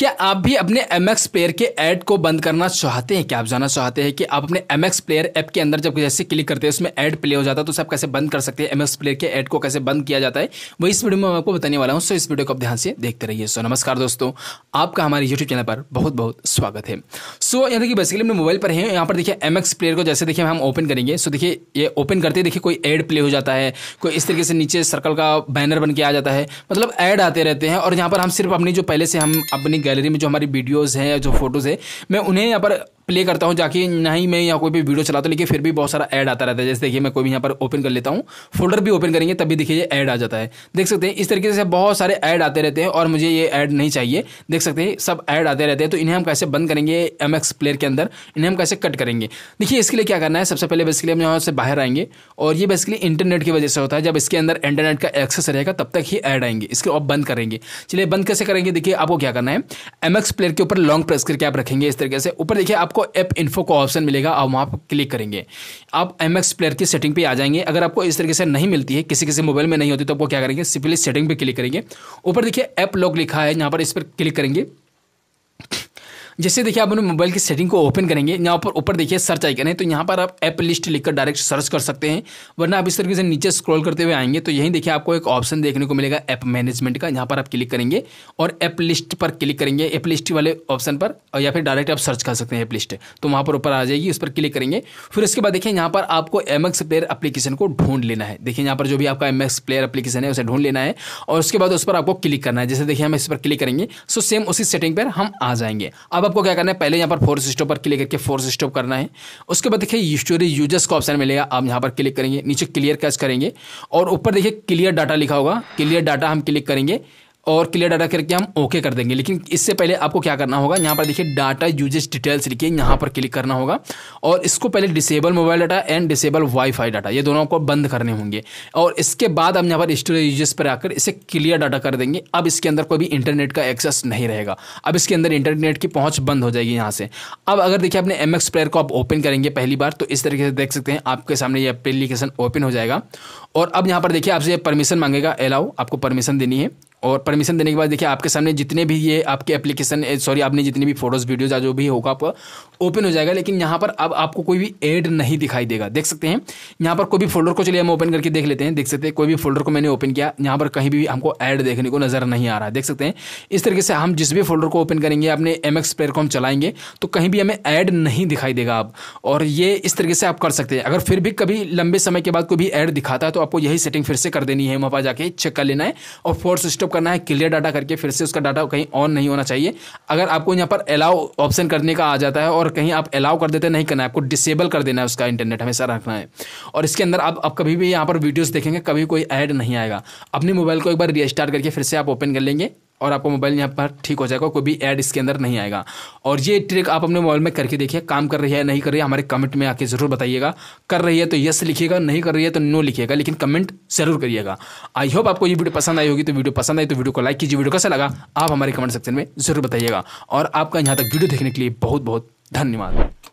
क्या आप भी अपने एम एक्स प्लेयर के ऐड को बंद करना चाहते हैं क्या आप जानना चाहते हैं कि आप अपने एम एक्स प्लेयर ऐप के अंदर जब जैसे क्लिक करते हैं उसमें ऐड प्ले हो जाता है तो सब कैसे बंद कर सकते हैं एम एक्स प्लेयर के ऐड को कैसे बंद किया जाता है वो इस वीडियो में मैं आपको बताने वाला हूँ सो इस वीडियो को आप ध्यान से देखते रहिए सो नमस्कार दोस्तों आपका हमारे यूट्यूब चैनल पर बहुत बहुत स्वागत है सो यहाँ देखिए बेसिकली अपने मोबाइल पर है यहाँ पर देखिए एम एक्स प्लेयर को जैसे देखिए हम ओपन करेंगे सो देखिए ये ओपन करते देखिए कोई एड प्ले हो जाता है कोई इस तरीके से नीचे सर्कल का बैनर बन के आ जाता है मतलब ऐड आते रहते हैं और यहाँ पर हम सिर्फ अपनी जो पहले से हम अपनी गैलरी में जो हमारी वीडियोज़ हैं जो फोटोज़ हैं मैं उन्हें यहाँ पर प्ले करता हूँ जाके ना ही मैं यहाँ कोई भी वीडियो चलाता हूँ लेकिन फिर भी बहुत सारा ऐड आता रहता है जैसे देखिए मैं कोई भी यहाँ पर ओपन कर लेता हूँ फोल्डर भी ओपन करेंगे तभी देखिए ऐड आ जाता है देख सकते हैं इस तरीके से बहुत सारे ऐड आते रहते हैं और मुझे ये ऐड नहीं चाहिए देख सकते हैं सब ऐड आते रहते हैं तो इन्हें हम कैसे बंद करेंगे एम एक्स प्लेयर के अंदर इन्हें हम कैसे कट करेंगे देखिए इसके लिए क्या करना है सबसे पहले बेसिकली हम यहाँ से बाहर आएंगे और ये बेसिकली इंटरनेट की वजह से होता है जब इसके अंदर इंटरनेट का एक्सेस रहेगा तब तक ही ऐड आएंगे इसको आप बंद करेंगे चलिए बंद कैसे करेंगे देखिए आपको क्या करना है एम एक्स प्लेयर के ऊपर लॉन्ग प्रेस करके आप रखेंगे इस तरीके से ऊपर देखिए आपको आपको ऐप इन्फो का ऑप्शन मिलेगा आप वहाँ पर क्लिक करेंगे आप एम एक्स प्लेयर की सेटिंग पे आ जाएंगे अगर आपको इस तरीके से नहीं मिलती है किसी किसी मोबाइल में नहीं होती तो आपको क्या करेंगे सिंपली सेटिंग पे क्लिक करेंगे ऊपर देखिए ऐप लॉक लिखा है यहाँ पर इस पर क्लिक करेंगे जैसे देखिए आप अपने मोबाइल की सेटिंग को ओपन करेंगे यहाँ पर ऊपर देखिए सर्च आइकन है तो यहाँ पर आप ऐप लिस्ट लिखकर डायरेक्ट सर्च कर सकते हैं वरना आप इस तरीके से नीचे स्क्रॉल करते हुए आएंगे तो यहीं देखिए आपको एक ऑप्शन देखने को मिलेगा ऐप मैनेजमेंट का यहाँ पर आप क्लिक करेंगे और ऐप लिस्ट पर क्लिक करेंगे ऐप लिस्ट वाले ऑप्शन पर या फिर डायरेक्ट आप सर्च कर सकते हैं ऐप लिस्ट तो वहाँ पर ऊपर आ जाएगी उस पर क्लिक करेंगे फिर उसके बाद देखिए यहाँ पर आपको एम प्लेयर अपलीकेशन को ढूंढ लेना है देखिए यहाँ पर जो भी आपका एम प्लेयर अपलीकेशन है उसे ढूंढ लेना है और उसके बाद उस पर आपको क्लिक करना है जैसे देखिए हम इस पर क्लिक करेंगे सो सेम उसी सेटिंग पर हम आ जाएंगे अब आपको क्या करना है पहले यहाँ पर फोर्स स्टॉप पर क्लिक करके फोर्स स्टॉप करना है उसके बाद देखिए स्टोरेज यूजर्स का ऑप्शन मिलेगा आप यहाँ पर क्लिक करेंगे नीचे क्लियर कैश करेंगे और ऊपर देखिए क्लियर डाटा लिखा होगा क्लियर डाटा हम क्लिक करेंगे और क्लियर डाटा करके हम ओके कर देंगे लेकिन इससे पहले आपको क्या करना होगा यहाँ पर देखिए डाटा यूजेज डिटेल्स लिखिए यहाँ पर क्लिक करना होगा और इसको पहले disable mobile data and disable wifi data ये दोनों को बंद करने होंगे और इसके बाद हम यहाँ पर स्टोरेज यूजेस पर आकर इसे क्लियर डाटा कर देंगे अब इसके अंदर कोई भी इंटरनेट का एक्सेस नहीं रहेगा अब इसके अंदर इंटरनेट की पहुँच बंद हो जाएगी यहाँ से अब अगर देखिए अपने एम प्लेयर को आप ओपन करेंगे पहली बार तो इस तरीके से देख सकते हैं आपके सामने ये एप्लीकेशन ओपन हो जाएगा और अब यहाँ पर देखिए आपसे परमिशन मांगेगा अलाउ आपको परमिशन देनी है और परमिशन देने के बाद देखिए आपके सामने जितने भी ये आपके एप्लीकेशन सॉरी आपने जितने भी फोटोज़ वीडियोज जो भी होगा आप ओपन हो जाएगा लेकिन यहाँ पर अब आपको कोई भी एड नहीं दिखाई देगा देख सकते हैं यहाँ पर कोई भी फोल्डर को चलिए हम ओपन करके देख लेते हैं देख सकते हैं कोई भी फोल्डर को मैंने ओपन किया यहाँ पर कहीं भी हमको एड देखने को नज़र नहीं आ रहा है देख सकते हैं इस तरीके से हम जिस भी फोल्डर को ओपन करेंगे अपने एम एक्स प्लेयर को हम चलाएंगे तो कहीं भी हमें ऐड नहीं दिखाई देगा आप और ये इस तरीके से आप कर सकते हैं अगर फिर भी कभी लंबे समय के बाद कोई भी एड दिखाता है तो आपको यही सेटिंग फिर से कर देनी है वहाँ पर जाके चेक कर लेना है और फोर्थ सिस्टम बैकअप करना है क्लियर डाटा करके फिर से उसका डाटा कहीं ऑन नहीं होना चाहिए अगर आपको यहाँ पर अलाउ ऑप्शन करने का आ जाता है और कहीं आप अलाउ कर देते नहीं करना है आपको डिसेबल कर देना है उसका इंटरनेट हमेशा रखना है और इसके अंदर आप, आप कभी भी यहाँ पर वीडियोज़ देखेंगे कभी कोई ऐड नहीं आएगा अपने मोबाइल को एक बार रिस्टार्ट करके फिर से आप ओपन कर लेंगे और आपका मोबाइल यहाँ पर ठीक हो जाएगा कोई भी ऐड इसके अंदर नहीं आएगा और ये ट्रिक आप अपने मोबाइल में करके देखिए काम कर रही है नहीं कर रही है हमारे कमेंट में आके ज़रूर बताइएगा कर रही है तो यस लिखिएगा नहीं कर रही है तो नो लिखिएगा लेकिन कमेंट ज़रूर करिएगा आई होप आपको ये वीडियो पसंद आई होगी तो वीडियो पसंद आई तो वीडियो को लाइक कीजिए वीडियो कैसा लगा आप हमारे कमेंट सेक्शन में ज़रूर बताइएगा और आपका यहाँ तक वीडियो देखने के लिए बहुत बहुत धन्यवाद